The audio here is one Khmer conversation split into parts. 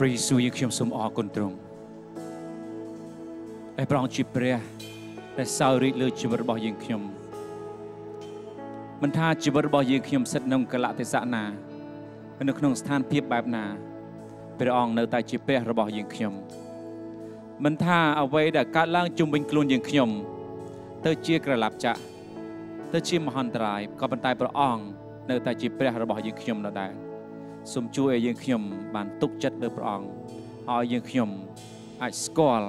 ព្រះយេស៊ូវយើងខ្ញុំសូមអរគុណទ្រង់ដែលប្រងជាព្រះដែលសោយរាជលើជីវិតរបស់យើងខ្ញុំមិនថាជីវិតរបស់យើងខ្ញុំស្ថិតក្នុងកលៈទេសៈណានៅក្នុងស្ថានភាពបែបណា ព្រះអង្គនៅតែជាព្រះរបស់យើងខ្ញុំ មិនថា អ្វីដែលកើតឡើងជុំវិញខ្លួនយើងខ្ញុំ ទៅជាក្រឡាប់ចាក់ ទៅ ជាមហន្តរាយក៏ប៉ុន្តែព្រះអង្គនៅតែជាព្រះរបស់យើងខ្ញុំដដែលសូមជួយឲ្យយើងខ្ញុំបានទុកចិត្តលើព្រះអង្គឲ្យយើងខ្ញុំអាចស្គាល់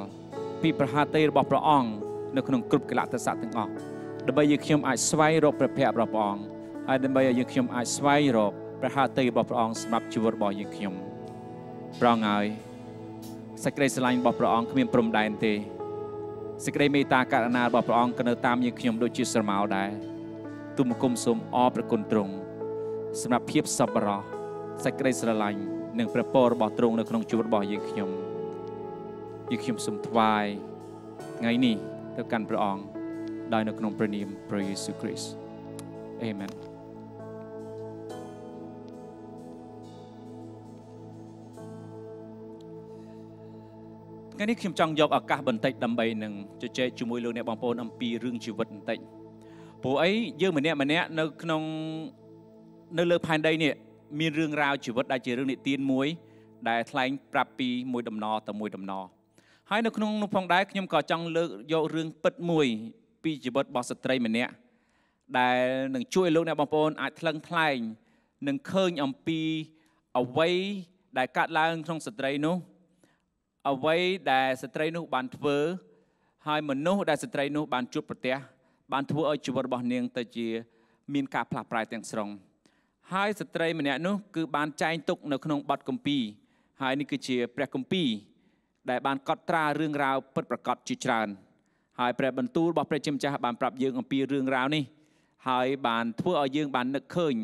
ពីប្រហាតីរបស់ព្រះអង្គនៅក្នុងគ្រប់កលៈទេសៈទាំងអស់ដើម្បីយើងខ្ញុំអាចស្វែងរកព្រះភ័ក្ររបស់ព្រះអង្គហើយដើម្បីឲ្យយើងខ្ញុំអាចស្វែងរកព្រះហាតីរបស់ព្រះអង្គសម្រាប់ជីវិតរបស់យើងខ្ញុំព្រះអង្គហើយសេចក្តីស្រឡាញ់របស់ព្រះអង្គគ្មានព្រំដែនទេសេចក្តីមេត្តាករុណារបស់ព្រះអង្គក៏នៅតាមយើងខ្ញុំដូចជាស្រមោលដែរទូមគុំសូមអរព្រគុណទ្រង់សម្រាប់ភាពសប្បុរសសេចក្តីស្រឡាញ់និងព្រះពររបស់ទ្រង់នៅក្នុងជីវិតរបស់យើងខ្ញុំយើងខ្ញុំសូមថ្វាយថ្ងៃនេះទៅកាន់ព្រះអង្គដោយនៅក្នុងព្រះនាមព្រះយេស៊ូវគ្រីស្ទអេមែនថ្ងៃនេះខ្ញុំចង់យកឱកាសបន្តិចដើម្បីនឹងជជែកជាមួយលោកអ្នកបងប្អូនអំពីរឿងជីវិតបន្តិចព្រោះអីយើងម្នាក់ម្នាក់នៅក្នុងនៅលើផែនដីនេះមានរឿងរ៉ាវជីវិតដែលជារឿងនិទានមួយដែលថ្លែងប្រាប់ពីមួយដំណរទៅមួយដំណរហើយនៅក្នុងនោះផងដែរខ្ញុំក៏ចង់លើកយករឿងពិតមួយ ពីជីវិតរបស់ស្ត្រីម្នាក់ដែលនឹងជួយលោកអ្នកបងប្អូន អាចថ្លឹងថ្លែងនឹងឃើញអំពីអ្វីដែលកើតឡើងក្នុងស្ត្រីនោះអ្វីដែលស្ត្រីនោះបានធ្វើហើយមនុស្សដែលស្ត្រីនោះបានជួបប្រទះបានធ្វើឲ្យជីវិតរបស់នាងទៅជា មានការផ្លាស់ប្រែទាំងស្រុង។ហើយស្ត្រីម្នាក់នោះគឺបានចែងទុកនៅក្នុងបទគម្ពីរហើយនេះគឺជាព្រះគម្ពីរដែលបានកត់ត្រារឿងរ៉ាវពិតប្រាកដជាច្រើន ហើយព្រះបន្ទូលរបស់ព្រះជាម្ចាស់បានប្រាប់យើងអំពីរឿងរ៉ាវនេះហើយបានធ្វើឲ្យយើងបាននឹកឃើញ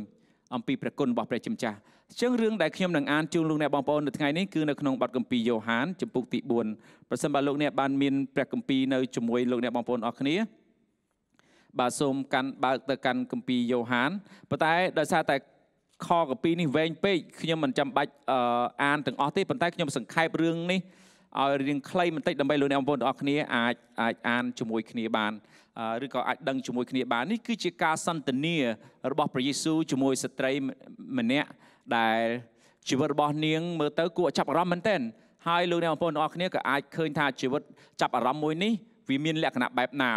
អំពីព្រះគុណរបស់ព្រះជាម្ចាស់អញ្ចឹងរឿងដែលខ្ញុំនឹងអានជូនលោកអ្នកបងប្អូននៅថ្ងៃនេះគឺនៅក្នុងបទគម្ពីរយ៉ូហានចំពុកទី4ប្រសិនបើលោកអ្នកបានមានព្រះគម្ពីរនៅជាមួយលោកអ្នកបងប្អូនអស់គ្នាបាទសូមកាន់បើកទៅកាន់គម្ពីរយ៉ូហានប៉ុន្តែដោយសារតែខកពីនេះវែងពេកខ្ញុំមិនចាំបាច់អានទាំងអស់ទេប៉ុន្តែខ្ញុំសង្ខេបរឿងនេះឲ្យរៀងខ្លីបន្តិចដើម្បីលោកអ្នកបងប្អូនទាំងអស់គ្នាអាចអាចអានជាមួយគ្នាបានឬក៏អាចដឹងជាមួយគ្នាបាននេះគឺជាការសន្ទនារបស់ព្រះយេស៊ូវជាមួយស្ត្រីម្នាក់ដែលជីវិតរបស់នាងមើលទៅគួរចាប់អារម្មណ៍មែនទែនហើយលោកអ្នកបងប្អូនទាំងអស់គ្នាក៏អាចឃើញថាជីវិតចាប់អារម្មណ៍មួយនេះវាមានលក្ខណៈបែបណា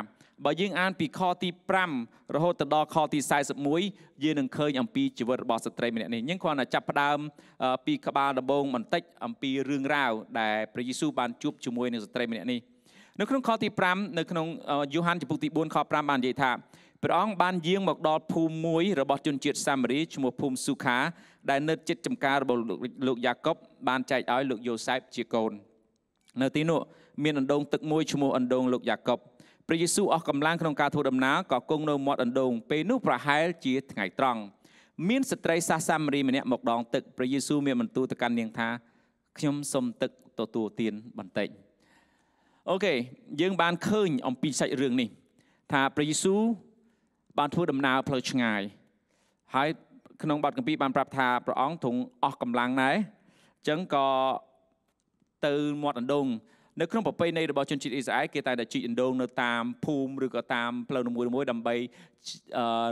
បើយើងអានពីខទី5រហូតទៅដល់ខទី41យើងនឹងឃើញអំពីជីវិតរបស់ស្ត្រីម្នាក់នេះយើងគ្រាន់តែចាប់ផ្ដើម ពីក្បាលដំបូងបន្តិចអំពីរឿងរ៉ាវដែលព្រះយេស៊ូវបានជួបជាមួយនឹងស្ត្រីម្នាក់នេះនៅក្នុងខទី5នៅក្នុងយូហានចំពុកទី4ខ5បាននិយាយថាព្រះអង្គបានយាងមកដល់ភូមិមួយរបស់ជនជាតិសាម៉ារីឈ្មោះភូមិស៊ូខា ដែលនៅចិត្តចំការរបស់លោកយ៉ាកុបបានចែកឲ្យលោកយូសែបជាកូននៅទីនោះមានអណ្ដូងទឹកមួយឈ្មោះអណ្ដូងលោកយ៉ាកុបព្រះយេស៊ូវអស់កម្លាំងក្នុងការធ្វើដំណើរក៏គង់នៅមាត់អណ្ដូងពេលនោះប្រហែលជាថ្ងៃត្រង់មានស្ត្រីសាសសាមារីម្នាក់មកដងទឹកព្រះយេស៊ូវមានបន្ទូលទៅកាន់នាងថាខ្ញុំសុំទឹកទទួលទានបន្តិចអូខេយើងបានឃើញអំពីសាច់រឿងនេះថាព្រះយេស៊ូវបានធ្វើដំណើរផ្លូវឆ្ងាយហើយក្នុងបទកម្ពីបានប្រាប់ថាព្រះអង្គទ្រង់អស់កម្លាំងដែរអញ្ចឹងក៏ទៅមាត់អណ្ដូងនៅក្នុងប្រពៃណីរបស់ជនជាតិអ៊ីស្រាអែលគេតែតែជីកអណ្ដូងនៅតាមភូមិឬក៏តាមផ្លូវនីមួយៗដើម្បី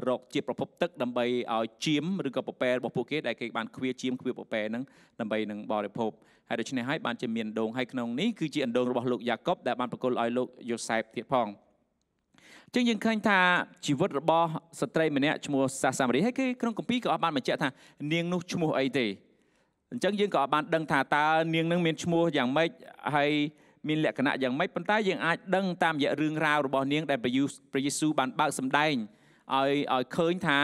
រកជា ប្រភពទឹកដើម្បីឲ្យជៀមឬក៏ពពែរបស់ពួកគេដែលគេបានខ្វៀជៀមខ្វៀពពែហ្នឹងដើម្បីនឹងបរិភោគហើយដូច្នេះហើយបានជាមានអណ្ដូងហើយក្នុងនេះគឺជាអណ្ដូងរបស់លោកយ៉ាកុបដែលបានប្រគល់ឲ្យលោកយូសែបទៀតផងចឹងយើងឃើញថាជីវិតរបស់ស្ត្រីម្នាក់ឈ្មោះសាសាមារីហើយគេក្នុងគម្ពីរក៏អត់បានបញ្ជាក់ថា នាងនោះឈ្មោះអីទេអញ្ចឹងយើងក៏អត់បានដឹងថាតើនាងនឹងមានឈ្មោះយ៉ាងម៉េចហើយមានលក្ខណៈយ៉ាងម៉េចប៉ុន្តែយើងអាចដឹងតាមរយៈរឿងរ៉ាវរបស់នាង ដែលព្រះយេស៊ូវបានបើកសម្ដែងឲ្យឲ្យឃើញថា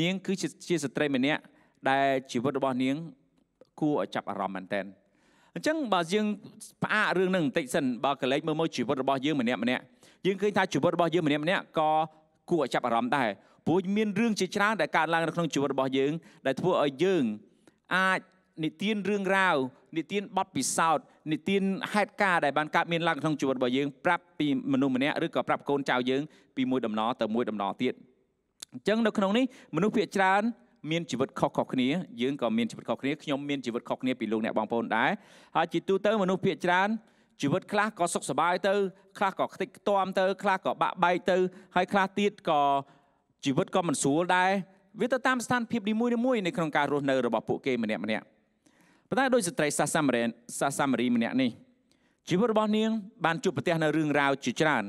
នាងគឺជាជាស្ត្រីម្នាក់ដែលជីវិតរបស់នាង គួរឲ្យចាប់អារម្មណ៍មែនតើអញ្ចឹងបើយើងផ្អាករឿងនឹងបន្តិចសិនបើកលែកមើលមកជីវិតរបស់យើងម្នាក់ម្នាក់យើងឃើញថាជីវិតរបស់យើងម្នាក់ម្នាក់ក៏គួរឲ្យចាប់អារម្មណ៍ដែរព្រោះមានរឿងជាច្រើនដែលកើតឡើងនៅក្នុងជីវិតរបស់យើងដែលធ្វើឲ្យយើងអាចនិទានរឿងរ៉ាវនិទានបទពិសោធន៍និទានហេតុការណ៍ដែលបានកើតមានឡើងក្នុងជីវិតរបស់យើងប្រាប់ពីមនុស្សម្នាក់ឬក៏ប្រាប់កូនចៅយើង ពីមួយ ដំណរទៅមួយដំណរទៀតអញ្ចឹងនៅក្នុងនេះមនុស្សភាគច្រើនមានជីវិតខុសៗគ្នាយើងក៏មានជីវិតខុសគ្នាខ្ញុំមានជីវិតខុសគ្នាពីលោកអ្នកបងប្អូនដែរហើយជាទូទៅមនុស្សភាគច្រើនជីវិតខ្លះក៏សុខសប្បាយទៅខ្លះក៏ខ្ទេចខ្ទាំទៅខ្លះក៏បាក់បែកទៅ ហើយខ្លះទៀតក៏ជីវិតក៏មិនស្រួលដែរវាទៅតាមស្ថានភាពនីមួយៗនៅក្នុងការរស់នៅរបស់ពួកគេម្នាក់ៗប៉ុន្តែដោយស្ត្រីសាសសាមារីសាសសាមារីម្នាក់នេះជីវិតរបស់នាង បានជួបប្រទះនៅរឿងរ៉ាវជាច្រើន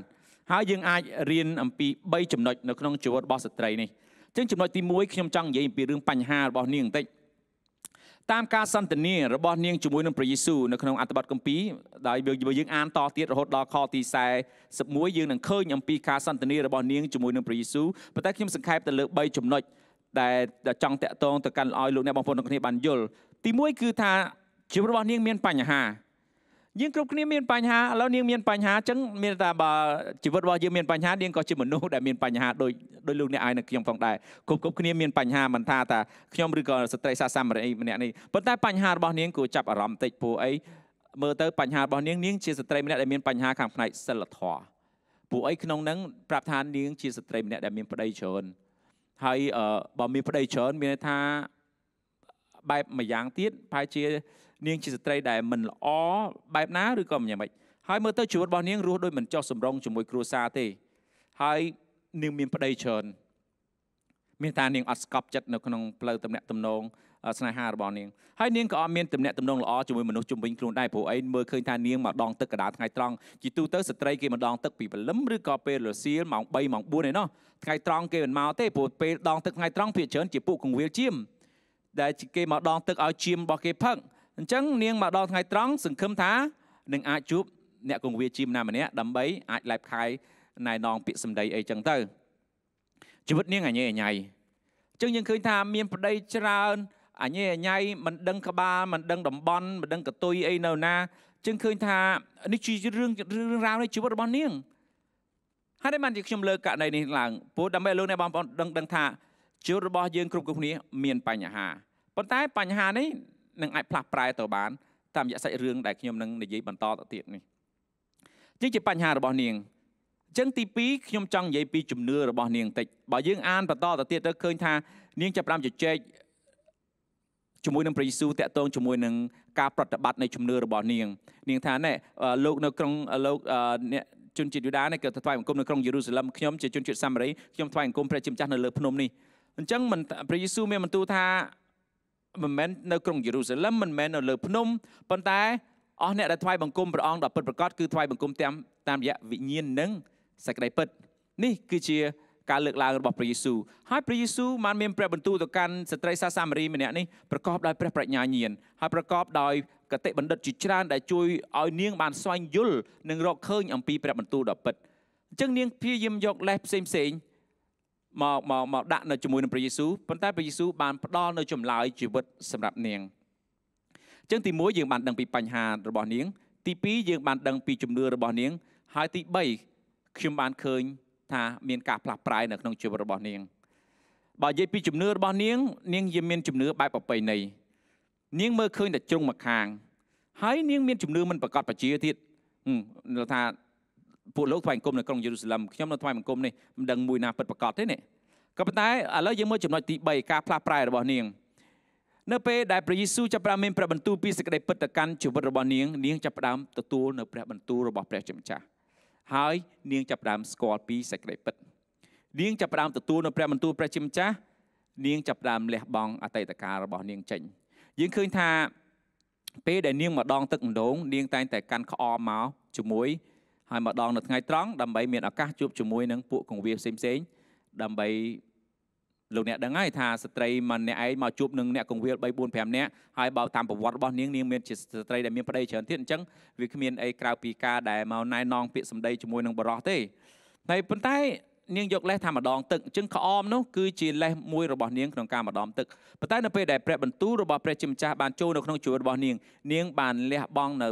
ហើយយើងអាចរៀនអំពី3ចំណុចនៅក្នុងជីវិតរបស់ស្ត្រីនេះចឹងចំណុចទី1ខ្ញុំចង់និយាយអំពីរឿងបញ្ហារបស់នាងបន្តិចតាមការសន្ទនារបស់នាងជាមួយនឹងព្រះយេស៊ូវនៅក្នុងអត្ថបទគម្ពីរដែលយើងអានតទៀតរហូតដល់ខទី41យើងនឹងឃើញអំពីការសន្ទនារបស់នាងជាមួយនឹងព្រះយេស៊ូវប៉ុន្តែខ្ញុំសង្ខេបទៅលើ3ចំណុចដែលចង់តាក់ទងទៅកាន់ឲ្យលោកអ្នកបងប្អូនទាំងគ្នាបានយល់ទី1គឺថាជីវិតរបស់នាងមានបញ្ហាយើងគ្រប់គ្នាមានបញ្ហាឥឡូវនាង មានបញ្ហាអញ្ចឹងមានតែបើជីវិតរបស់យើងមានបញ្ហានាងក៏ជាមនុស្សដែលមានបញ្ហាដូចដូចលោកអ្នកឯងនិងខ្ញុំផងដែរគ្រប់គ្រប់គ្នាមានបញ្ហាមិនថាតាខ្ញុំឬក៏ស្ត្រីសាសាមរិកម្នាក់នេះប៉ុន្តែបញ្ហារបស់នាងគួរចាប់អារម្មណ៍តិចព្រោះអីមើលទៅបញ្ហារបស់នាងនាងជាស្ត្រីម្នាក់ដែលមានបញ្ហាខាងផ្នែកសិលធម៌ពួកអីក្នុងនឹងប្រាប់ថានាង ជាស្ត្រីម្នាក់ដែលមានប្តីច្រើនហើយបើមានប្តីច្រើនមានន័យថាបែបមួយយ៉ាងទៀតប្រហែលជា នាងជាស្ត្រីដែលមិនល្អបែបណាឬក៏យ៉ាងម៉េចហើយមើលទៅជីវិតរបស់នាងរស់ដោយមិនចោះសំរងជាមួយគ្រួសារទេហើយនាងមានប្តីច្រើនមានថានាងអត់ស្កប់ចិត្តនៅក្នុងផ្លូវទំនាក់ទំនង ស្នេហារបស់នាងហើយនាងក៏អត់មានទំនាក់ទំនងល្អជាមួយមនុស្សជំនាញខ្លួនដែរព្រោះអីមើលឃើញថានាងមកដងទឹកកណ្ដាលថ្ងៃត្រង់ជីទូទៅស្ត្រីគេមកដងទឹកពីព្រលឹមឬក៏ពេលរសៀលម៉ោង3ម៉ោង4ឯណោះថ្ងៃត្រង់គេមិនមកទេព្រោះពេលដងទឹកថ្ងៃត្រង់ភាគច្រើនជាពួកកងវាលជៀមដែលគេមកដងទឹកឲ្យជាមរបស់គេផឹកអញ្ចឹងនាងមកដល់ថ្ងៃត្រង់សង្ឃឹមថានឹងអាចជួបអ្នកគង្វាជាមណាម្នាក់ដើម្បីអាចឡែបខាយណែនាំពាក្យសម្ដីអីចឹងទៅជីវិតនាងអញ៉េអញ៉ៃអញ្ចឹងយើងឃើញថាមានប្តីច្រើនអញ៉េអញ៉ៃមិនដឹងក្បាលមិនដឹងតំបន់មិនដឹងកតុយអីនៅណាចឹងឃើញថានេះជារឿងរឿងរ៉ាវនៃជីវិតរបស់នាងហើយតែបានជាខ្ញុំលើកករណីនេះឡើងព្រោះដើម្បីឲ្យលោកអ្នកបងប្អូនដឹងដឹងថាជីវិតរបស់យើងគ្រប់គ្រប់គ្នាមានបញ្ហាប៉ុន្តែបញ្ហានេះនឹងអាចផ្លាស់ប្រែទៅបានតាមរយៈសាច់រឿងដែលខ្ញុំនឹងនិយាយបន្តទៅទៀតនេះជាជាបញ្ហារបស់នាងចឹងទី2ខ្ញុំចង់និយាយពីជំនឿរបស់នាងតិចបើយើង អានបន្តទៅទៀតទៅឃើញថានាងចាប់ផ្ដើមជជែកជាមួយនឹងព្រះយេស៊ូវតាក់ទងជាមួយនឹងការប្រតិបត្តិនៃជំនឿរបស់នាង នាងថាណែលោកនៅក្នុងលោកអ្នកជនជាតិយូដានេះក៏ថ្វាយបង្គំនៅក្នុងយេរូសាឡឹមខ្ញុំជាជនជាតិសាម៉ារីខ្ញុំថ្វាយបង្គំព្រះជាម្ចាស់នៅលើភ្នំនេះអញ្ចឹងមិនព្រះយេស៊ូវមានបន្ទូលថាមិនមែននៅក្រុងយេរូសាឡិមមិនមែននៅលើភ្នំប៉ុន្តែអស់អ្នកដែលថ្វាយបង្គំព្រះអង្គដល់ពិតប្រាកដគឺថ្វាយបង្គំតាម តាមរយៈវិញ្ញាណនិងសេចក្តីពិតនេះគឺជាការលើកឡើងរបស់ព្រះយេស៊ូវហើយព្រះយេស៊ូវបានមានព្រះបន្ទូលទៅកាន់ស្ត្រីសាសាមារីម្នាក់នេះប្រកបដោយព្រះប្រាជ្ញាញាណហើយប្រកបដោយកតិបណ្ឌិតជាច្រើនដែលជួយឲ្យនាងបានស្វែងយល់និងរកឃើញអំពីព្រះបន្ទូលដ៏ពិតអញ្ចឹងនាងព្យាយាមយកលេសផ្សេងផ្សេងមកមកមកដាក់នៅជាមួយនឹងព្រះយេស៊ូវប៉ុន្តែព្រះយេស៊ូវបានផ្ដល់នៅចម្លើយជីវិតសម្រាប់នាងអញ្ចឹងទី1យើងបានដឹងពីបញ្ហារបស់នាង ទី2យើង បានដឹងពីជំនឿរបស់នាង ហើយទី3ខ្ញុំបានឃើញថាមានការផ្លាស់ប្រែនៅក្នុងជីវិតរបស់នាងបើនិយាយពីជំនឿរបស់នាង នាងយាមមានជំនឿបែបប្រពៃណីនាងមើលឃើញតែជ្រុងមួយខាងហើយនាងមានជំនឿមិនប្រកបប្រជាទៀតហឹមថាពួកលោកថ្វាយបង្គំនៅក្រុងយេរូសាឡិមខ្ញុំនៅថ្វាយបង្គំនេះមិនដឹងមួយណាពិតប្រាកដទេនេះក៏ប៉ុន្តែឥឡូវយើងមើលចំណុចទី3ការផ្លាស់ប្រែរបស់នាងនៅពេលដែលព្រះយេស៊ូវចាប់ផ្ដើមមានព្រះបន្ទូលពីសេចក្តីពិតទៅកាន់ជីវិតរបស់នាងនាងចាប់ផ្ដើមទទួលនៅព្រះបន្ទូលរបស់ព្រះជាម្ចាស់ហើយនាងចាប់ផ្ដើមស្គាល់ពីសេចក្តីពិតនាងចាប់ផ្ដើមទទួលនៅព្រះបន្ទូលព្រះជាម្ចាស់នាងចាប់ផ្ដើមលះបង់អតីតកាលរបស់នាងចេញយើងឃើញថាពេលដែលនាងមកដងទឹកម្ដងនាងតែងតែកាន់ក្អមមកជាមួយហើយមកដល់នៅថ្ងៃត្រង់ដើម្បីមានឱកាសជួបជាមួយនឹងពួកកងវាផ្សេងផ្សេងដើម្បីលោកអ្នកដឹងហើយថាស្ត្រីម្នាក់ឯងមកជួបនឹងអ្នកកងវាល3 4 5នាក់ហើយបើតាមប្រវត្តិរបស់នាងនាងមានជាស្ត្រីដែលមានប្តីច្រើនទៀតអញ្ចឹងវាគ្មានអីក្រៅពីការដែលមកណែនាំពាក្យសម្ដីជាមួយនឹងបរោះទេហើយប៉ុន្តែនាងយកលេសថាម្ដងទឹកអញ្ចឹងក្អមនោះគឺជាលេសមួយរបស់នាងក្នុងការម្ដងទឹកប៉ុន្តែនៅពេលដែលព្រះបន្ទូលរបស់ព្រះជាម្ចាស់បានចូលនៅក្នុងជីវិតរបស់នាងនាងបានលះបង់នៅ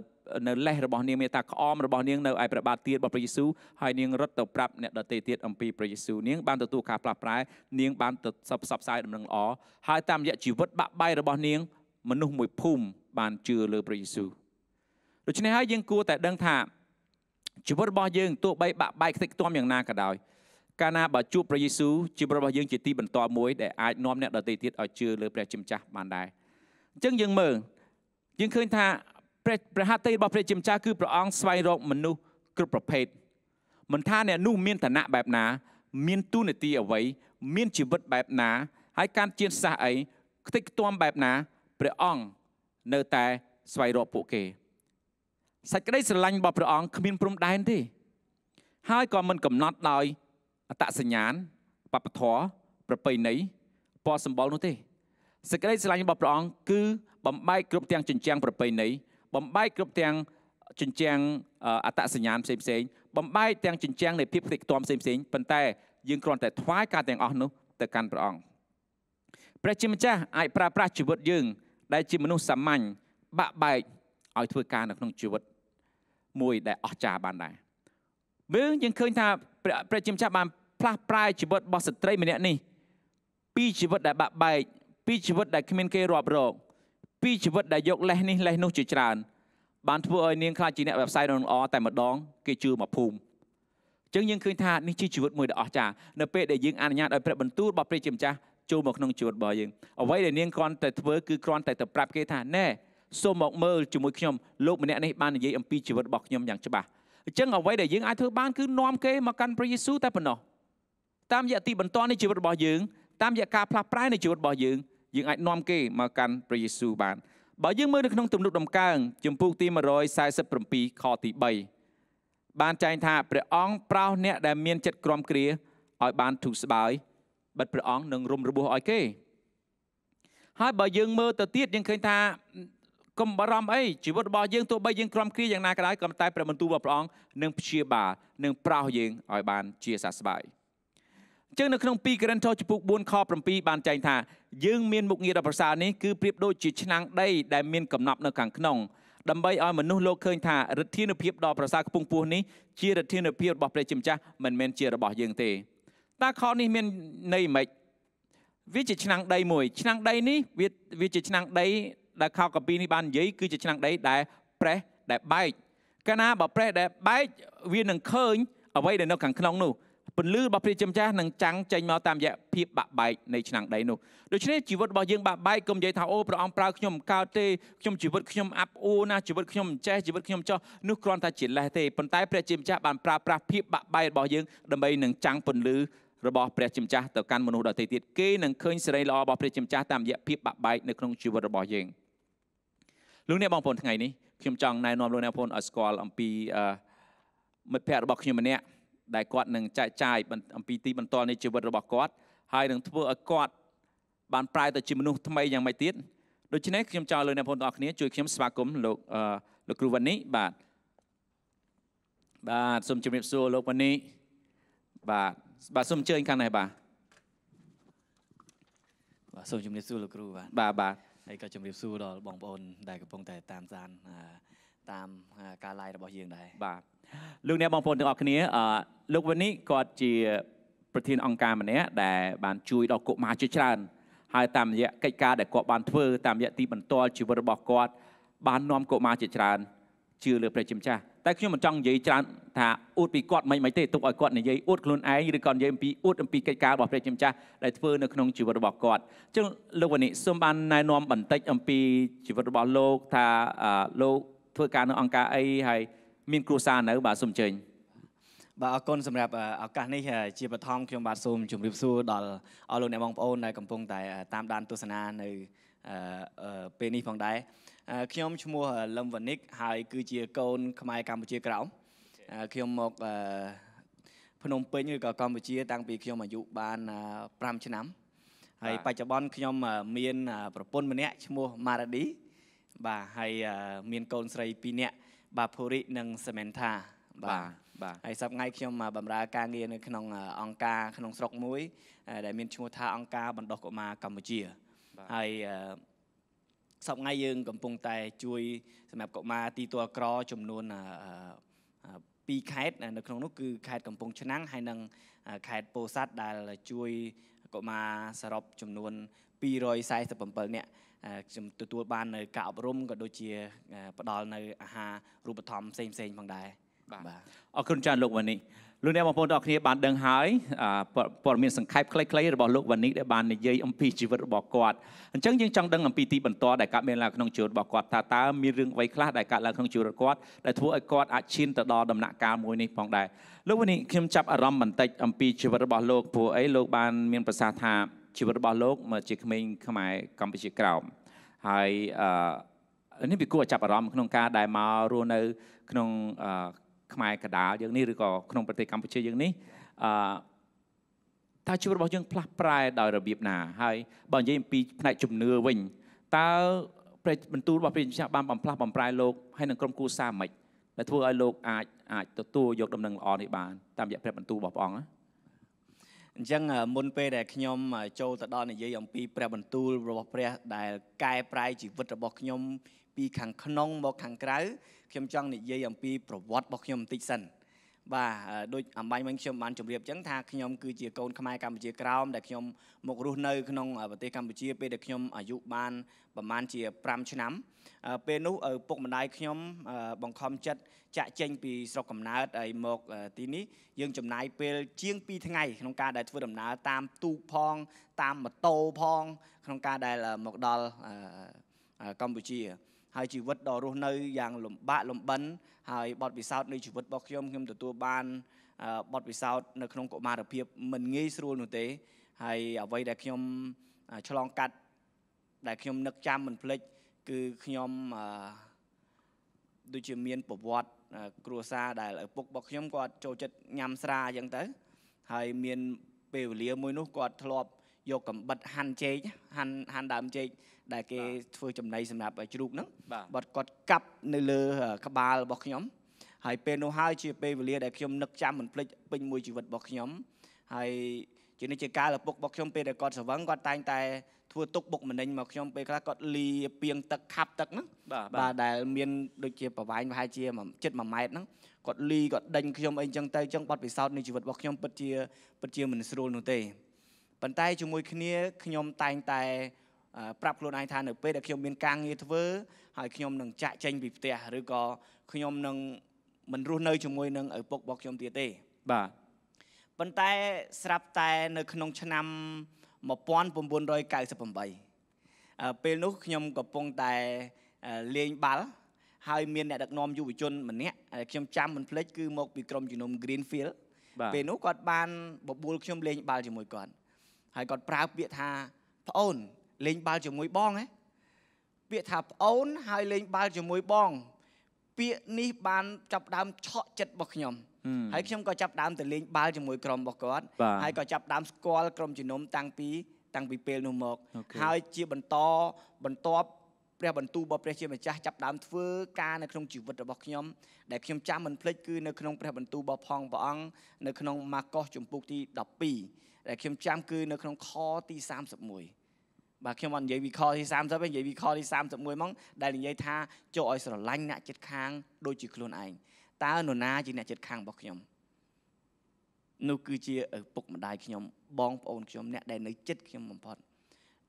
នៅលេសរបស់នាងមានថាក្អមរបស់នាងនៅឯព្រះបាទទៀតរបស់ព្រះយេស៊ូវហើយនាងរត់ទៅប្រាប់អ្នកដទៃទៀតអំពីព្រះយេស៊ូវនាងបានទទួលការផ្លាស់ប្រែនាងបានទៅសព្វផ្សាយដំណឹងល្អហើយតាមរយៈជីវិតបាក់បែករបស់នាង មនុស្សមួយភូមិបានជឿលើព្រះយេស៊ូវដូច្នេះហើយយើងគួរតែដឹងថាជីវិតរបស់យើងទោះបីបាក់បែកខ្ទេចខ្ទាំយ៉ាងណាក៏ដោយកាលណាបើជួបព្រះយេស៊ូវជីវិតរបស់យើងជាទីបន្ទាប់មួយដែលអាចនាំអ្នកដទៃទៀតឲ្យជឿលើព្រះជាម្ចាស់បានដែរអញ្ចឹងយើងមើលយើងឃើញថាព្រះព្រះហត្ថីរបស់ព្រះជាម្ចាស់គឺព្រះអង្គស្វែងរកមនុស្សគ្រប់ប្រភេទមិនថាអ្នកនោះមានឋានៈបែបណា មានទូនាទីអ្វីមានជីវិតបែបណា ហើយការជាតិសាសអីខ្ទេចខ្ទាំបែបណាព្រះអង្គនៅតែស្វែងរកពួកគេសេចក្តីស្រឡាញ់របស់ព្រះអង្គគ្មានព្រំដែនទេ ហើយក៏មិនកំណត់ដោយអត្តសញ្ញាណបពធរប្រពៃណីពណ៌សម្បុរនោះទេសេចក្តីស្រឡាញ់របស់ព្រះអង្គគឺបំបែកគ្រប់ទាំងជញ្ជាំងប្រពៃណីបំបែកគ្រប់ទាំងជញ្ជាំងអត្តសញ្ញាណផ្សេងផ្សេងបំបែកទាំងជញ្ជាំងនៃភាពផ្ទៃខ្ទាំផ្សេងផ្សេងប៉ុន្តែយើងគ្រាន់តែថ្វាយការទាំងអស់នោះទៅកាន់ព្រះអង្គព្រះជាម្ចាស់អាចប្រើប្រាស់ជីវិតយើង ដែលជាមនុស្សសាមញ្ញបាក់បែកឲ្យធ្វើការ នៅក្នុងជីវិតមួយដែលអស្ចារ្យបានដែរមើលយើងឃើញថាព្រះជាម្ចាស់បានផ្លាស់ប្រែជីវិតរបស់ស្ត្រីម្នាក់នេះពីជីវិតដែលបាក់បែកពីជីវិតដែលគ្មានគេរាប់រកពីជីវិតដែលយកលេះនេះលេះនោះជាច្រើនបានធ្វើឲ្យនាងខ្លាចជាអ្នកវេបសាយរបស់ល្អតែម្ដងគេជឿមកភូមិអញ្ចឹងយើងឃើញថានេះជាជីវិតមួយដ៏អស្ចារ្យនៅពេលដែលយើងអនុញ្ញាតឲ្យព្រះបន្ទូលរបស់ព្រះជាម្ចាស់ចូលមកក្នុងជីវិតរបស់យើងអ្វីដែលនាងគ្រាន់តែធ្វើគឺគ្រាន់តែទៅប្រាប់គេថាណែសូមមកមើលជាមួយខ្ញុំលោកម្នាក់នេះបាននិយាយអំពីជីវិតរបស់ខ្ញុំយ៉ាងច្បាស់អញ្ចឹងអ្វីដែលយើងអាចធ្វើបានគឺនាំគេមកកាន់ព្រះយេស៊ូវតែប៉ុណ្ណោះតាមរយៈទីបន្តនៃជីវិតរបស់យើងតាមរយៈការផ្លាស់ប្រែនៃជីវិតរបស់យើងយើងអាចនាំគេមកកាន់ព្រះយេស៊ូវបានបើយើងមើលនៅក្នុងទំនុកដំកើងជំពូកទី147ខទី3បានចែងថាព្រះអង្គប្រោសអ្នកដែលមាន ចិត្តក្រំគ្រាឲ្យបានធូរស្បើយបិទព្រះអង្គនឹងរំរបួសឲ្យគេហើយបើយើងមើលទៅទៀតយើងឃើញថាកុំបារម្ភអីជីវិតរបស់យើងទោះបីយើងក្រំគ្រាយ៉ាងណាក៏ដោយក៏តែព្រះបន្ទូលរបស់ព្រះអង្គនឹងព្យាបាលនឹងប្រោសយើងឲ្យបាន ជាសះស្បើយអញ្ចឹងនៅក្នុង2ករិនថូសចំពុក4ខ7បានចែងថាយើងមានមុខងារដ៏ប្រសើរនេះគឺប្រៀបដូចជាឆ្នាំងដីដែលមានកំណប់នៅខាងក្នុងដើម្បីឲ្យមនុស្សលោកឃើញថាឫទ្ធានុភាពដ៏ប្រសើរខ្ពង់ខ្ពស់នេះជាឫទ្ធានុភាពរបស់ព្រះជាម្ចាស់មិនមែនជារបស់យើងទេតើខនេះមានន័យម៉េចវាជាឆ្នាំងដីមួយឆ្នាំងដីនេះវាវាជាឆ្នាំងដីដែលខោកាពីនេះបាននិយាយគឺជាឆ្នាំងដីដែលប្រេះដែលបែកកាលណាបើប្រេះដែលបែកវានឹងឃើញអ្វីដែលនៅខាងក្នុងនោះពន្លឺរបស់ព្រះជាម្ចាស់នឹងចាំងចេញមកតាមរយៈភាពបាក់បែកនៃឆ្នាំងដីនោះដូច្នេះជីវិតរបស់យើងបាក់បែកកុំនិយាយថាអូព្រះអង្គប្រើខ្ញុំកើតទេខ្ញុំជីវិតខ្ញុំអាប់អួរណាជីវិតខ្ញុំមិនចេះជីវិតខ្ញុំចោះនោះគ្រាន់តែជាលេសទេប៉ុន្តែព្រះជាម្ចាស់បានប្រើប្រាស់ភាពបាក់បែករបស់យើងដើម្បីនឹងចាំងពន្លឺរបស់ព្រះជាម្ចាស់ទៅកាន់មនុស្សដទៃទៀតគេនឹងឃើញសេរីល្អរបស់ព្រះជាម្ចាស់តាមរយៈភាពបាក់បែកនៅក្នុងជីវិតរបស់យើង។លោកអ្នកបងប្អូនថ្ងៃនេះខ្ញុំចង់ណែនាំលោកអ្នកបងប្អូនឲ្យស្គាល់អំពីមិត្តភ័ក្តិរបស់ខ្ញុំម្នាក់ដែលគាត់នឹងចែកចាយអំពីទីបន្តនៃជីវិតរបស់គាត់ហើយនឹងធ្វើឲ្យគាត់បានប្រែទៅជាមនុស្សថ្មីយ៉ាងម៉េចទៀតដូច្នេះខ្ញុំចង់លោកអ្នកបងប្អូនទាំងអស់គ្នាជួយខ្ញុំស្វាគមន៍លោកលោកគ្រូវ៉ានីបាទបាទសូមជម្រាបសួរលោកវ៉ានីបាទបាទសូមអញ្ជើញខាងនេះបាទបាទសូមជម្រាបសួរលោកគ្រូបាទបាទបាទហើយក៏ជម្រាបសួរដល់បងប្អូន ដែលកំពុងតែតាមសានតាមការ live របស់យើងដែរបាទលោកអ្នកបងប្អូនទាំងអស់គ្នាលោកវិននេះគាត់ជា ប្រធានអង្គការម្នាក់ដែលបានជួយដល់កុមារជាច្រើនហើយតាមរយៈកិច្ចការដែលគាត់បានធ្វើតាមរយៈទីបន្ទាល់ជីវិតរបស់គាត់បាននាំកុមារជាច្រើនជឿលើព្រះជាម្ចាស់តែខ្ញុំមិនចង់និយាយច្រើនថាអួតពីគាត់មិនមិនទេទុកឲ្យគាត់និយាយអួតខ្លួនឯងឬក៏និយាយអំពីអួតអំពីកិច្ចការរបស់ព្រះជាម្ចាស់ដែលធ្វើនៅក្នុងជីវិតរបស់គាត់អញ្ចឹងលោកវណ្ណិសូមបានណែនាំបន្តិចអំពីជីវិតរបស់លោកថាលោកធ្វើការនៅអង្គការអីហើយមានគ្រួសារនៅបាទសូមអញ្ជើញបាទអរគុណសម្រាប់ឱកាសនេះ ជាបឋមខ្ញុំបាទសូមជម្រាបសួរដល់អស់លោកអ្នកបងប្អូនដែលកំពុងតែតាមដាន ទស្សនានៅពេលនេះផងដែរខ្ញុំឈ្មោះលឹមវនិក ហើយ គឺជាកូន ខ្មែរកម្ពុជាក្រោមខ្ញុំមកភ្នំពេញឬក៏កម្ពុជាតាំងពីខ្ញុំអាយុបាន5ឆ្នាំហើយបច្ចុប្បន្នខ្ញុំមាន ប្រពន្ធម្នាក់ឈ្មោះម៉ារ៉ាឌីបាទហើយមានកូនស្រី2នាក់បាទភូរីនិងសេមេនថាបាទបាទហើយសប្ងៃខ្ញុំបម្រើការងារនៅក្នុងអង្គការក្នុងស្រុកមួយ ដែលមានឈ្មោះថាអង្គការបណ្ដុះកុមារកម្ពុជាហើយសប្ងៃយើងកំពុងតែ ជួយសម្រាប់កុមារទីទួលក្រចំនួន2ខេត្តនៅក្នុងនោះគឺខេត្តកំពង់ឆ្នាំងហើយនិងខេត្តពោធិ៍សាត់ដែលជួយកុមារសរុបចំនួន247នាក់ខ្ញុំទទួលបាននៅការអប់រំក៏ដូចជាផ្ដល់នៅអាហាររូបត្ថម្ភផ្សេងៗផងដែរបាទអរគុណច្រើនលោកវ៉ានីលោកអ្នកបងប្អូនទាំងអស់គ្នាបានដឹងហើយព័ត៌មានសង្ខេបខ្លីៗរបស់លោកវ៉ានីដែលបាននិយាយអំពីជីវិតរបស់គាត់អញ្ចឹងយើងចង់ដឹងអំពីទីបន្តដែលកើតមានឡើងក្នុងជីវិតរបស់គាត់ថាតើមានរឿងអ្វីខ្លះដែលកើតឡើងក្នុងជីវិតគាត់ដែលធ្វើឲ្យគាត់អាចឈានទៅដល់ដំណាក់កាលមួយនេះផងដែរលោកវ៉ានីខ្ញុំចាប់អារម្មណ៍បន្តិចអំពីជីវិតរបស់លោកព្រោះអីលោកបានមានប្រសាសន៍ថាជីវិតរបស់លោកមកជាក្មេងខ្មែរកម្ពុជាក្រោមហើយអឺនេះវាគួរចាប់អារម្មណ៍ក្នុងការដែលមករស់នៅក្នុងខ្មែរកដាលយើងនេះឬក៏ក្នុងប្រទេសកម្ពុជាយើងនេះអឺតើជីវិតរបស់យើងផ្លាស់ប្រែ ដោយរបៀបណា ហើយបើនិយាយអំពីផ្នែកជំនឿវិញតើព្រះបន្ទូលរបស់ព្រះម្ចាស់បានបំផ្លាស់បំប្រែលោកហើយនឹងក្រុមគូសាមិនដែលធ្វើឲ្យលោកអាចអាចទទួលយកដំណឹងល្អនេះបានតាមរយៈព្រះបន្ទូលរបស់ព្រះអង្គណាអញ្ចឹងមុនពេលដែលខ្ញុំចូលទៅដល់និយាយអំពីព្រះបន្ទូលរបស់ព្រះដែលកែប្រែជីវិតរបស់ខ្ញុំ ពីខាងក្នុងមកខាងក្រៅខ្ញុំចង់និយាយអំពីប្រវត្តិរបស់ខ្ញុំបន្តិចសិនបាទដូចអំបញ្ញមិញខ្ញុំបានជម្រាបអញ្ចឹងថាខ្ញុំគឺជាកូនខ្មែរកម្ពុជាក្រោមដែលខ្ញុំមករស់នៅក្នុង ប្រទេសកម្ពុជាពេលដែលខ្ញុំអាយុបានប្រហែលជា5ឆ្នាំ ពេលនោះឪពុកម្ដាយខ្ញុំបង្ខំចិត្តចាក់ចេញ ពីស្រុកកំណើតហើយមកទីនេះយើងចំណាយពេល ជាង2ថ្ងៃក្នុងការដែលធ្វើដំណើរតាមទូកផងតាមម៉ូតូផងក្នុងការដែលមកដល់កម្ពុជាហើយជីវិតដ៏រស់នៅយ៉ាងលំបាកលំបិនហើយបទពិសោធន៍នៃជីវិតរបស់ខ្ញុំខ្ញុំទទួលបានបទពិសោធន៍នៅក្នុងកុមារភាពមិនងាយស្រួលនោះទេ ហើយអ្វីដែលខ្ញុំឆ្លងកាត់ដែលខ្ញុំនឹកចាំមិនភ្លេចគឺខ្ញុំដូចជាមានប្រវត្តិគ្រួសារដែលឪពុករបស់ខ្ញុំគាត់ចូលចិត្តញ៉ាំស្រាអញ្ចឹងទៅហើយមានពេលវេលាមួយ នោះគាត់ធ្លាប់យកកំបិតហាន់ចេកហាន់ហាន់ដើមចេកដែលគេធ្វើចំណីសម្រាប់ជ្រូកហ្នឹងបាទគាត់កាប់នៅលើ ក្បាលរបស់ខ្ញុំហើយពេលនោះហើយជាពេលវេលាដែលខ្ញុំនឹកចាំមិនភ្លេចពេញមួយជីវិតរបស់ខ្ញុំហើយជានិច្ចកាលឪពុករបស់ខ្ញុំពេលដែលគាត់ស្រវឹងគាត់តែងតែធ្វើទុកបុកម្នេញមកខ្ញុំពេលខ្លះគាត់លីពីងទឹកខាប់ទឹកហ្នឹងបាទដែលមានដូចជា ប្រវែងប្រហែលជាជិត1ម៉ែត្រហ្នឹងគាត់លីគាត់ដេញខ្ញុំអីចឹងទៅចឹងបាត់ពិសោធន៍នៃជីវិតរបស់ខ្ញុំពិតជាពិតជាមិនស្រួលនោះទេប៉ុន្តែជាមួយគ្នាខ្ញុំតែងតែប្រាប់ខ្លួនឯងថានៅពេលដែលខ្ញុំមានការងារធ្វើ ហើយខ្ញុំនឹងចាក់ចេញពីផ្ទះឬក៏ខ្ញុំនឹងមិនរស់នៅជាមួយនឹងឪពុករបស់ខ្ញុំទៀតទេបាទប៉ុន្តែស្រាប់តែនៅ ក្នុងឆ្នាំ1998ពេលនោះខ្ញុំកំពុងតែលេងបាល់ហើយមានអ្នកដឹកនាំយុវជនម្នាក់ខ្ញុំចាំមិនភ្លេចគឺមក ពីក្រុមជំនុំ Greenfield ពេលនោះគាត់បានបបួលខ្ញុំលេងបាល់ជាមួយគាត់ហើយគាត់ប្រើពាក្យថាប្អូនលេងបាល់ជាមួយបងហ៎ពាក្យថាប្អូនហើយលេងបាល់ជាមួយបង ពាក្យនេះបានចាប់ដើមឆក់ចិត្តរបស់ខ្ញុំហើយខ្ញុំក៏ចាប់ដើមទៅលេងបាល់ជាមួយក្រុមរបស់គាត់ហើយក៏ចាប់ដើមស្គាល់ក្រុមជំនុំតាំងពី តាំងពីពេលនោះមក ហើយជាបន្តបន្ទាប់ព្រះបន្ទូលរបស់ព្រះជាម្ចាស់ចាប់ដើមធ្វើការនៅក្នុងជីវិតរបស់ខ្ញុំដែលខ្ញុំចាំមិនភ្លេចគឺនៅក្នុងព្រះបន្ទូលរបស់ផងព្រះអង្គនៅក្នុងម៉ាកុសជំពូកទី12ដែលខ្ញុំចាំ គឺនៅក្នុងខទី31បាទខ្ញុំអត់និយាយវិខលទី30ទេនិយាយវិខលទី31ហ្មងដែលនិយាយថាចូលឲ្យស្រឡាញ់អ្នកចិត្តខាងដូចជាខ្លួនឯងតើនរណាជាអ្នកចិត្តខាងរបស់ខ្ញុំនោះគឺជាឪពុកម្ដាយខ្ញុំបងប្អូនខ្ញុំអ្នកដែលនៅចិត្តខ្ញុំបំផុត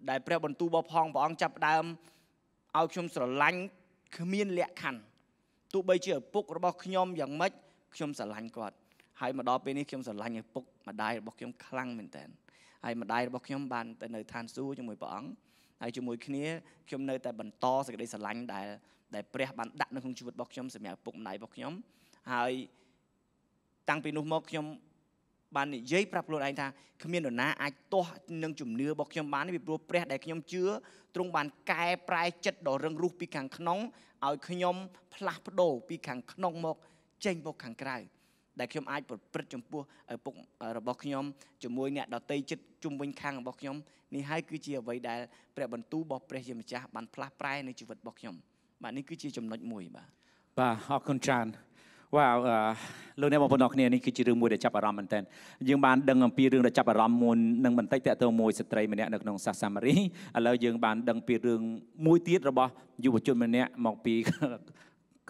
ដែលព្រះបន្ទូលរបស់ផងព្រះអង្គចាប់ដើមឲ្យខ្ញុំស្រឡាញ់គ្មានលក្ខខណ្ឌទោះបីជាឪពុក របស់ខ្ញុំយ៉ាងម៉េចខ្ញុំស្រឡាញ់គាត់ហើយមកដល់ពេលនេះខ្ញុំស្រឡាញ់ឪពុកម្ដាយរបស់ខ្ញុំខ្លាំងមែនតើហើយម្ដាយរបស់ខ្ញុំបានទៅនៅឋានសួគ៌ជាមួយព្រះអង្គហើយជាមួយគ្នា ខ្ញុំនៅតែបន្តសេចក្តីស្រឡាញ់ដែលដែលព្រះ បានដាក់នៅក្នុងជីវិតរបស់ខ្ញុំសម្រាប់ពុកម្ដាយរបស់ខ្ញុំហើយតាំងពីនោះមកខ្ញុំបាននិយាយប្រាប់ខ្លួនឯងថាគ្មាននរណាអាចទាស់នឹងជំនឿរបស់ខ្ញុំបានពីព្រោះព្រះ ដែលខ្ញុំជឿទ្រង់បានកែប្រែចិត្តដ៏រឹងរូសពី ខាងក្នុងឲ្យខ្ញុំផ្លាស់ប្ដូរពីខាងក្នុងមក ចេញមកខាងក្រៅដែលខ្ញុំអាចប្រព្រឹត្តចំពោះឪពុករបស់ខ្ញុំជាមួយអ្នកដតីចិត្តជុំវិញខាងរបស់ខ្ញុំនេះហើយគឺជាអ្វីដែលព្រះបន្ទូលរបស់ព្រះជាម្ចាស់បានផ្លាស់ប្រែនៅជីវិតរបស់ខ្ញុំ បាទនេះគឺជាចំណុចមួយបាទបាទអរគុណច្រើនវ៉ាវលោកអ្នកបងប្អូនអរគ្នានេះគឺជារឿងមួយដែលចាប់អារម្មណ៍មែនទែនយើងបានដឹងអំពីរឿងដែលចាប់អារម្មណ៍មុននឹងបន្តិចតទៅមួយស្ត្រីម្នាក់នៅក្នុងសាសសាមារីឥឡូវយើងបានដឹងពីរឿងមួយទៀតរបស់យុវជនម្នាក់មកពី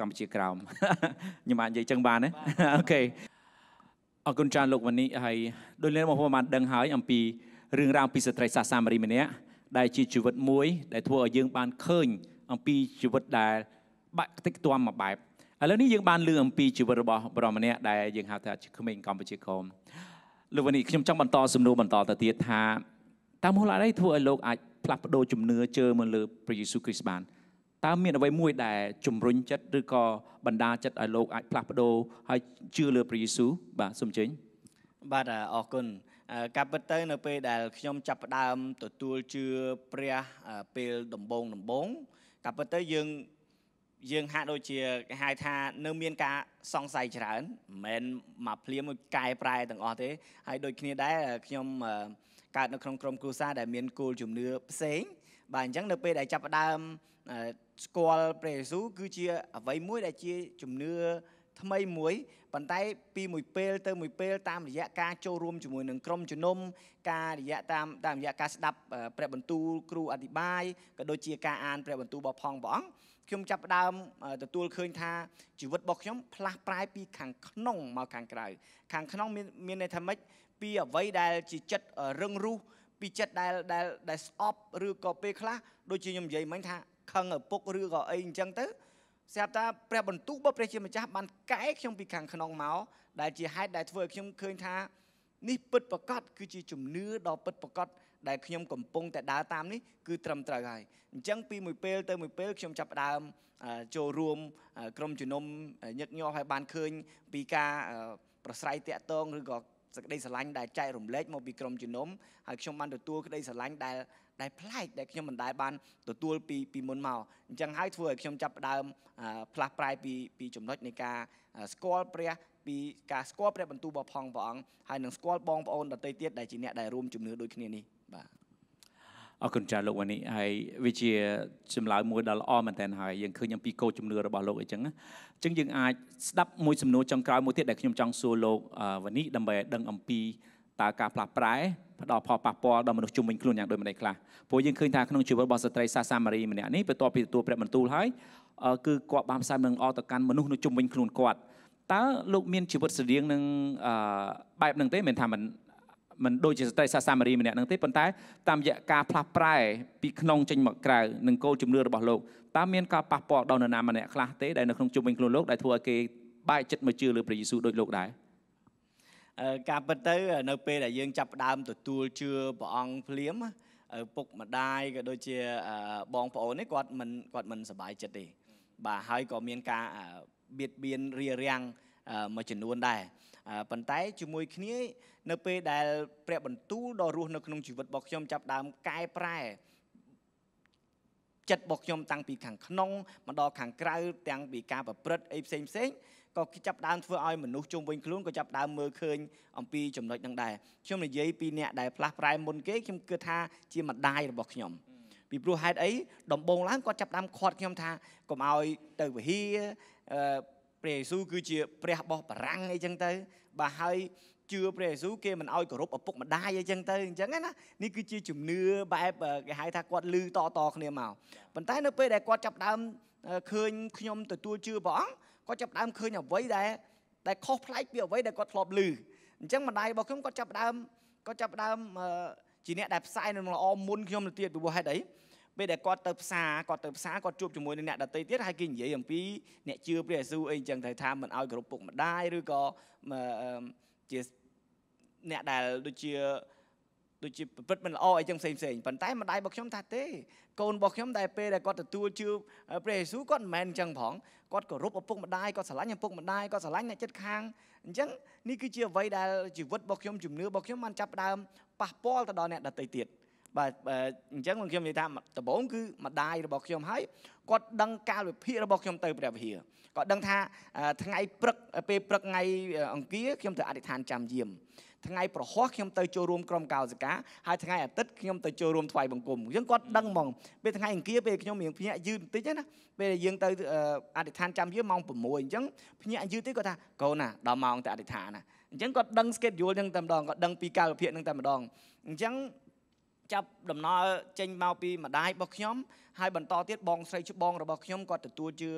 កម្ពុជាក្រោមខ្ញុំអាចនិយាយចឹងបានណាអូខេអរគុណច្រើនលោកវណ្ណីហើយដូចលោកបងប្អូនបានដឹងហើយអំពីរឿងរ៉ាវពីស្ត្រីសាសសាមារីម្នាក់ដែលជាជីវិតមួយ ដែលធ្វើឲ្យយើងបានឃើញអំពីជីវិតដែលបាក់តិចទាំមួយបែបឥឡូវនេះយើងបានលឺអំពីជីវិតរបស់បរិមម្នាក់ដែលយើងហៅថាជាក្មេងកម្ពុជាក្រមលោកវណ្ណីខ្ញុំចង់បន្តសំណួរបន្តទៅទៀតថាតើមូលហេតុអីធ្វើឲ្យលោកអាចផ្លាស់ប្ដូរជំនឿជឿមកលើព្រះយេស៊ូវគ្រីស្ទបានតើមានអ្វីមួយដែល ជំរុញចិត្តឬក៏បណ្ដាចិត្តឲ្យលោកអាចផ្លាស់ប្ដូរហើយជឿលើព្រះយេស៊ូវបាទសូមជើញបាទអរគុណការពិតទៅនៅពេលដែលខ្ញុំចាប់ផ្ដើមទទួលជឿព្រះពេលដំបូងដំបូង ការពិតទៅយើងយើងហាក់ដូចជាគេហៅថា នៅមានការសង្ស័យច្រើនមិនមែនមកភ្លាមមួយកែប្រែទាំងអស់ទេហើយដូចគ្នាដែរខ្ញុំកើតនៅក្នុងក្រុមគ្រួសារដែលមានគោលជំនឿផ្សេងបាទអញ្ចឹងនៅពេលដែលចាប់ផ្ដើមស្គាល់ព្រះយេស៊ូវគឺជាអ្វីមួយដែលជាជំនឿថ្មីមួយប៉ុន្តែពីមួយពេលទៅមួយពេលតាមរយៈការចូលរួមជាមួយនឹងក្រុមជំនុំ ការរយៈតាមតាមរយៈការស្ដាប់ព្រះបន្ទូលគ្រូអធិប្បាយក៏ដូចជាការអានព្រះបន្ទូលរបស់ផងព្រះអង្គខ្ញុំចាប់ផ្ដើមទទួលឃើញថាជីវិតរបស់ខ្ញុំផ្លាស់ប្រែពីខាងក្នុងមកខាងក្រៅខាងក្នុងមានមានន័យថាម៉េចពីអ្វីដែលជាចិត្តរឹងរូសពីចិត្តដែលដែលដែលស្អប់ឬក៏ពេលខ្លះដូចជាខ្ញុំនិយាយមិញថាខឹងឪពុកឬក៏អីអញ្ចឹងទៅស្រាប់តែព្រះបន្ទូរបស់ព្រះជាម្ចាស់បានកែខ្ញុំពីខាងក្នុងមកដែលជាហេតុដែលធ្វើឲ្យខ្ញុំឃើញថានេះពិតប្រកបគឺជាជំនឿដ៏ពិតប្រកបដែលខ្ញុំកំពុងតែដើរតាមនេះគឺត្រឹមត្រូវហើយអញ្ចឹងពីមួយពេលទៅមួយពេលខ្ញុំចាប់ផ្ដើមចូលរួមក្រុមជំនុំញឹកញាប់ហើយបានឃើញ ពីការប្រស្រ័យតាក់ទងឬក៏សេចក្តីស្រឡាញ់ដែលចែករំលែកមកពីក្រុមជំនុំហើយខ្ញុំបានទទួលក្តីស្រឡាញ់ដែលដែលប្លែកដែលខ្ញុំមិនដែលបានទទួលពីពីមុនមកអញ្ចឹងហើយធ្វើឲ្យខ្ញុំចាប់ផ្ដើម ផ្លាស់ប្រែពីពីចំណុចនៃការស្គាល់ព្រះពីការស្គាល់ព្រះបន្ទូលរបស់ផងព្រះអង្គហើយនឹងស្គាល់បងប្អូនដទៃទៀតដែលជាអ្នកដែលរួមជំនឿដូចគ្នានេះបាទអរគុណចាលោកវ៉ានីហើយវាជាចម្លើយមួយដ៏ល្អមែនតើហើយយើងឃើញអំពីកោជំនឿរបស់លោកអីចឹងអញ្ចឹងយើងអាចស្ដាប់មួយសំណួរចុងក្រោយមួយទៀតដែលខ្ញុំចង់សួរលោកវ៉ានីដើម្បីដឹងអំពីតើការផ្លាស់ប្រែផ្ដល់ផលប៉ះពាល់ដល់មនុស្សជុំវិញខ្លួនយ៉ាងដូចម្ដេចខ្លះព្រោះយើងឃើញថាក្នុងជីវិតរបស់ស្ត្រីសាសាមារីម្នាក់នេះបន្ទាប់ពីទទួលព្រះបន្ទូលហើយគឺគាត់បានផ្សាយនឹងអទៅកាន់មនុស្សនៅជុំវិញខ្លួនគាត់តើលោកមានជីវិតស្រៀងនឹងបែបហ្នឹងទេមិនថាមិនមិនដូចជាស្ត្រីសាសាមារីម្នាក់ហ្នឹងទេប៉ុន្តែតាមរយៈការផ្លាស់ប្រែពីក្នុងចេញមកក្រៅនឹងគោលជំនឿរបស់លោកតើមានការប៉ះពាល់ដល់នរណាម្នាក់ខ្លះទេដែលនៅក្នុងជុំវិញខ្លួនលោកដែលធ្វើឲ្យគេបែកចិត្តមកជឿលើព្រះយេស៊ូវដោយលោកដែរការពិតទៅនៅពេលដែលយើងចាប់ផ្ដើមទទួលជឿព្រះអង្គភ្លាមឪពុកម្ដាយក៏ដូចជាបងប្អូននេះគាត់មិនគាត់មិនសប្បាយចិត្តទេ បាទហើយក៏មានការបៀតបៀនរារាំងមួយចំនួនដែរប៉ុន្តែជាមួយគ្នានៅពេលដែលព្រះបន្ទូលដ៏រស់នៅក្នុងជីវិតរបស់ខ្ញុំចាប់ដើមកែប្រែចិត្តរបស់ខ្ញុំតាំងពីខាងក្នុងមកដល់ខាងក្រៅទាំង ពីការប្រព្រឹត្តអីផ្សេងផ្សេងក៏ចាប់ដើមធ្វើឲ្យមនុស្សជុំវិញខ្លួនក៏ចាប់ដើមមើលឃើញអំពីចំណុចហ្នឹងដែរខ្ញុំនិយាយពីអ្នកដែលផ្លាស់ប្រែមុនគេខ្ញុំគិតថាជាម្ដាយរបស់ខ្ញុំពីព្រោះហេតុអីដំបូងឡើងគាត់ចាប់ដើមខាត់ខ្ញុំថាកុំឲ្យទៅវិហារព្រះយេស៊ូវគឺជាព្រះបោះបរាំងអីចឹងទៅបាទហើយជឿព្រះយេស៊ូវគេមិនអោយគោរពឪពុកម្ដាយអីចឹងទៅអញ្ចឹងណានេះគឺជាជំនឿបែបគេហៅថាគាត់លឺតតគ្នាមកប៉ុន្តែនៅពេលដែលគាត់ចាប់ដើមឃើញខ្ញុំទទួលជឿព្រះអង្គគាត់ចាប់ដើមឃើញអ្វីដែលដែលខុសប្លែកពីអ្វីដែលគាត់ធ្លាប់ឮអញ្ចឹងម្ដាយរបស់ខ្ញុំគាត់ចាប់ដើមគាត់ចាប់ដើមជាអ្នកដែលផ្សាយនឹងល្អមុនខ្ញុំទៅទៀតពីហេតុអីពេលដែលគាត់ទៅផ្សារគាត់ទៅផ្សារគាត់ជួបជាមួយនឹងអ្នកដតីទៀតហើយគេនិយាយអំពីអ្នកជឿព្រះយេស៊ូវអីអញ្ចឹងទៅថាមិនឲ្យគ្រប់ពុកម្ដាយឬក៏ជាអ្នកដែលដូចជាដូចជាប្រព្រឹត្តមិនល្អអីចឹងផ្សេងផ្សេងប៉ុន្តែម្ដាយរបស់ខ្ញុំ ថាទេកូនរបស់ខ្ញុំដែលពេលដែលគាត់ទទួលជឿព្រះយេស៊ូវគាត់មិនមែនចឹងផងគាត់គោរពឪពុកម្ដាយគាត់ស្រឡាញ់ឪពុកម្ដាយគាត់ស្រឡាញ់អ្នកជិតខាងអញ្ចឹងនេះគឺជាអ្វីដែលជីវិតរបស់ខ្ញុំជំនឿរបស់ខ្ញុំបានចាប់ដើមប៉ះពាល់ទៅដល់អ្នកដទៃទៀតអញបាទអញ្ចឹងខ្ញុំនិយាយថាដំបូងគឺម្ដាយរបស់ខ្ញុំហើយគាត់ដឹងកាលវិភាគរបស់ខ្ញុំទៅព្រះវិហារគាត់ដឹងថាថ្ងៃព្រឹកពេលព្រឹកថ្ងៃ អង្គារខ្ញុំទៅអធិដ្ឋានចាំយាមថ្ងៃប្រហោះខ្ញុំទៅចូលរួមក្រុមកោសិកាហើយថ្ងៃអាទិត្យខ្ញុំទៅចូលរួមថ្វាយបង្គំអញ្ចឹងគាត់ដឹងហ្មងពេលថ្ងៃអង្គារពេលខ្ញុំរៀងភ្ញាក់យឺតបន្តិចណាពេលយើងទៅអធិដ្ឋានចាំយាមម៉ោង6អញ្ចឹងភ្ញាក់យឺតតិចគាត់ថាកូនណាដល់ម៉ោងទៅអធិដ្ឋានណាអញ្ចឹងគាត់ដឹង schedule ហ្នឹងតែម្ដងគាត់ដឹងពីកាលវិភាគហ្នឹងតែម្ដងអញ្ចឹងចាប់ដំណើរចេញមកពីម្ដាយរបស់ខ្ញុំហើយបន្តទៀតបងស្រីច្បងរបស់ខ្ញុំគាត់ទទួលជឿ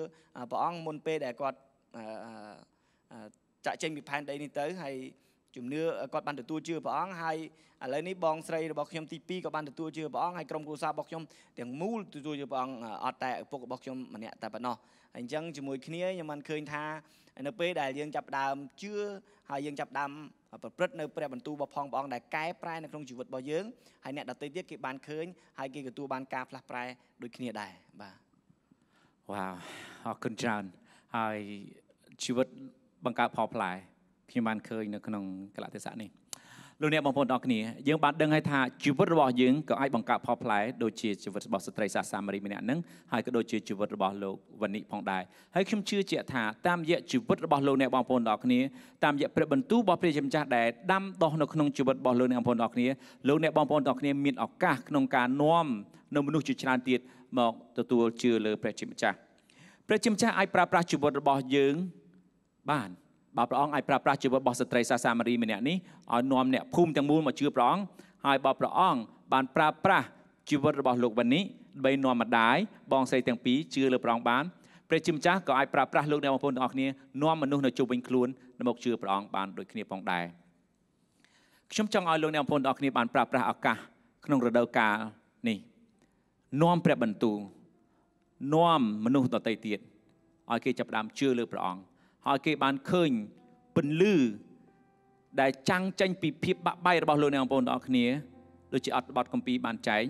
ព្រះអង្គមុនពេលដែលគាត់ចាក់ចេញពីផែនដីនេះទៅ ហើយជំនឿគាត់បានទទួលជឿព្រះអង្គហើយឥឡូវនេះបងស្រីរបស់ខ្ញុំទី2ក៏បានទទួលជឿព្រះអង្គហើយក្រុមគ្រួសាររបស់ខ្ញុំទាំងមូលទទួលជឿព្រះអង្គអត់តែឪពុករបស់ខ្ញុំម្នាក់តែប៉ុណ្ណោះហើយអញ្ចឹងជាមួយគ្នាខ្ញុំបានឃើញថាហើយនៅពេលដែលយើងចាប់ដើមជឿហើយយើងចាប់ដើមប្រព្រឹត្តនៅព្រះបន្ទូលរបស់ផងព្រះអង្គដែលកែប្រែនៅក្នុងជីវិតរបស់យើងហើយអ្នកដទៃទៀតគេបានឃើញហើយគេទទួលបាន ការផ្លាស់ប្រែដូចគ្នាដែរបាទវ៉ាវអរគុណច្រើនហើយជីវិតបង្កើតផលផ្លែខ្ញុំបានឃើញនៅក្នុងកលៈទេសៈនេះលោកអ្នកបងប្អូនទាំងអស់គ្នាយើងបានដឹងហើយថាជីវិតរបស់យើងក៏អាចបង្កើតផលផ្លែដូចជាជីវិតរបស់ស្ត្រីសាសាមារីម្នាក់ហ្នឹងហើយក៏ដូចជាជីវិតរបស់លោកវណ្ណិផងដែរហើយខ្ញុំជឿជាក់ថាតាមរយៈជីវិតរបស់លោកអ្នកបងប្អូនទាំងអស់គ្នាតាមរយៈព្រះបន្ទូលរបស់ព្រះជាម្ចាស់ដែលដាំដុះនៅក្នុងជីវិតរបស់លោកអ្នកបងប្អូនទាំងអស់គ្នាលោកអ្នកបងប្អូនទាំងអស់គ្នាមានឱកាសក្នុងការនាំនៅមនុស្សជាច្រើនទៀតមកទទួលជឿលើព្រះជាម្ចាស់ព្រះជាម្ចាស់អាចប្រើប្រាស់ជីវិតរបស់យើងបានបាទព្រះអង្គអាចប្រើប្រាស់ជីវិតរបស់ស្ត្រីសាសាមារីម្នាក់នេះឲ្យនាំអ្នកភូមិទាំងមូលមកជឿព្រះអង្គហើយបើព្រះអង្គបានប្រើប្រាស់ជីវិតរបស់លោកវ៉ានីដើម្បីនាំម្ដាយបងស្រីទាំងពីរជឿលើព្រះអង្គបានព្រះជាម្ចាស់ក៏អាចប្រើប្រាស់លោកអ្នកបងប្អូនទាំងអស់គ្នានាំមនុស្សនៅជុំវិញខ្លួនមកជឿព្រះអង្គបានដូចគ្នាផងដែរខ្ញុំចង់ឲ្យលោកអ្នកបងប្អូនទាំងអស់គ្នាបានប្រើប្រាស់ឱកាសក្នុងរដូវកាលនេះនាំព្រះបន្ទូលនាំមនុស្សដទៃទៀតឲ្យគេចាប់ផ្ដើមជឿលើព្រះអង្គហើយគេបានឃើញពន្លឺដែលចាំងចេញពីភាពបាក់បែករបស់លោកអ្នកបងប្អូនទាំងអស់គ្នាដូចជាអត្ថបទគម្ពីរបានចែង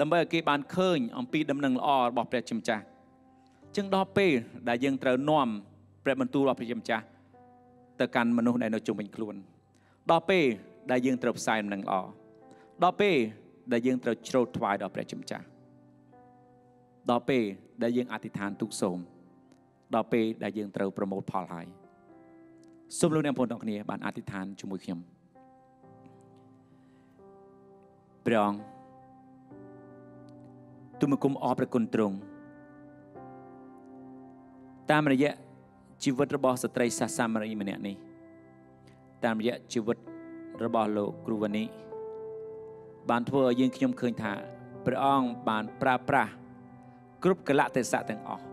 ដើម្បីឲ្យគេបានឃើញអំពីដំណឹងល្អរបស់ព្រះជាម្ចាស់ចឹងដល់ពេលដែលយើងត្រូវនាំព្រះបន្ទូលរបស់ព្រះជាម្ចាស់ទៅកាន់មនុស្សដែលនៅជុំវិញខ្លួនដល់ពេលដែលយើងត្រូវផ្សាយដំណឹងល្អដល់ពេលដែលយើងត្រូវជ្រោតថ្វាយដល់ព្រះជាម្ចាស់ដល់ពេលដែលយើងអធិដ្ឋានទូកសូមដល់ពេលដែលយើងត្រូវប្រមូលផលហើយសូមលោកអ្នកបងប្អូនទាំងគ្នា បានអធិដ្ឋានជាមួយខ្ញុំព្រះអង្គទូមគុំអរព្រះគុណទ្រង់តាមរយៈជីវិតរបស់ស្ត្រីសាសាមរីម្នាក់នេះតាមរយៈជីវិតរបស់លោកគ្រូវនីបានធ្វើឲ្យយើងខ្ញុំឃើញថាព្រះអង្គបានប្រើប្រាស់គ្រប់កលៈទេសៈទាំងអស់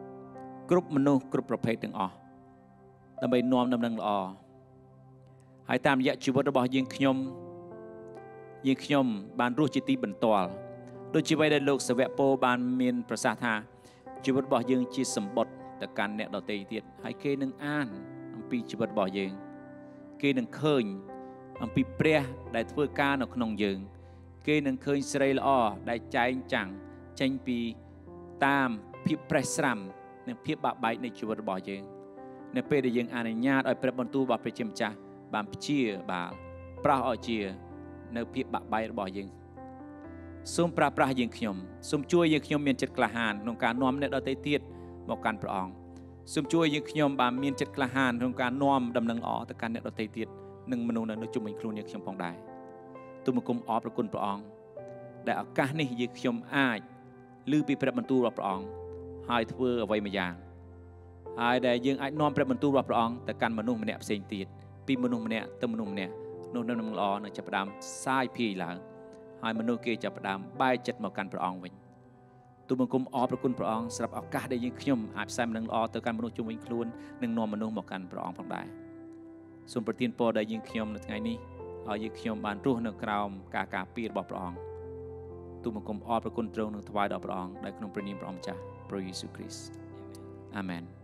គ្រប់មនុស្សគ្រប់ប្រភេទទាំងអស់ដើម្បីនាំដំណឹងល្អហើយតាមរយៈជីវិតរបស់យើងខ្ញុំយើងខ្ញុំបានរស់ជាទីបន្ទាល់ដូចជាអ្វីដែលលោកសាវកពោបាន មានប្រសាសន៍ថាជីវិតរបស់យើងជាសម្បត្តិទៅកាន់អ្នកដទៃទៀតហើយគេនឹងអាន អំពីជីវិតរបស់យើង គេនឹងឃើញ អំពីព្រះ ដែលធ្វើការនៅក្នុងយើង គេនឹងឃើញស្រីល្អដែលចែងចាំងចេញពីតាមភាពប្រេះស្រាំនឹងភាពបាក់បែកនៃជីវិតរបស់យើង នៅពេលដែលយើងអនុញ្ញាតឲ្យព្រះបន្ទូលរបស់ព្រះជាម្ចាស់បានព្យាបាលប្រោសឲ្យជា នៅភាពបាក់បែករបស់យើងសូមប្រាស្រ័យយើងខ្ញុំសូមជួយយើងខ្ញុំមានចិត្តក្លាហានក្នុងការនាំអ្នកដទៃទៀតមកកាន់ព្រះអង្គសូមជួយយើងខ្ញុំបានមានចិត្តក្លាហានក្នុងការនាំដំណឹងល្អទៅកាន់អ្នកដទៃទៀតនិងមនុស្សនៅជុំវិញខ្លួនយើងខ្ញុំផងដែរទូមគុំអរប្រគុណព្រះអង្គដែលឱកាសនេះយើងខ្ញុំអាចឮពីព្រះបន្ទូលរបស់ព្រះអង្គហើយធ្វើអ្វីមួយយ៉ាងហើយដែលយើងអាចនាំព្រះបន្ទូលរបស់ព្រះអង្គទៅកាន់មនុស្សម្នាក់ផ្សេងទៀតពីមនុស្សម្នាក់ទៅមនុស្សម្នាក់នោះនឹងល្អនឹងចាប់ផ្ដើមសាយភាយឡើងហើយមនុស្សគេចាប់ផ្ដើមបែកចិត្តមកកាន់ព្រះអង្គវិញទូលបង្គំអរប្រគុណព្រះអង្គសម្រាប់ឱកាសដែលយើងខ្ញុំអាចផ្សាយដំណឹងល្អទៅកាន់មនុស្សជុំវិញខ្លួននិងនាំមនុស្សមកកាន់ព្រះអង្គផងដែរសូមប្រទានពរដល់យើងខ្ញុំនៅថ្ងៃនេះឲ្យយើងខ្ញុំបានរស់នៅក្រោមការការពាររបស់ព្រះអង្គទូលបង្គំអរប្រគុណទ្រង់នឹងថ្វាយដល់ព្រះអង្គដែលក្នុងព្រះនាមព្រះអង្គម្ចាស់ Pro Yesu Christ. Amen.